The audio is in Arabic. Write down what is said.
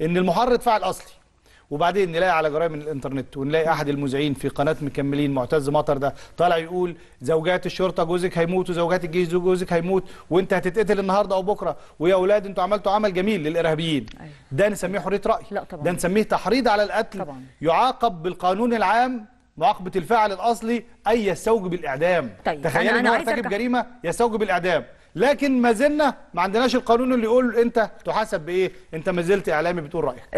ان المحرض فعل اصلي وبعدين نلاقي على جرائم الانترنت ونلاقي احد المذيعين في قناه مكملين معتز مطر ده طالع يقول زوجات الشرطه جوزك هيموت وزوجات الجيش جوزك هيموت وانت هتتقتل النهارده او بكره ويا اولاد انتوا عملتوا عمل جميل للارهابيين أيوة. ده نسميه حريه راي لا طبعا. ده نسميه تحريض على القتل طبعا. يعاقب بالقانون العام معاقبه الفاعل الاصلي اي يستوجب الاعدام طيب. تخيل ان هو ارتكب جريمه يستوجب الاعدام لكن ما زلنا ما عندناش القانون اللي يقول انت تحاسب بايه انت ما زلت اعلامي بتقول رايك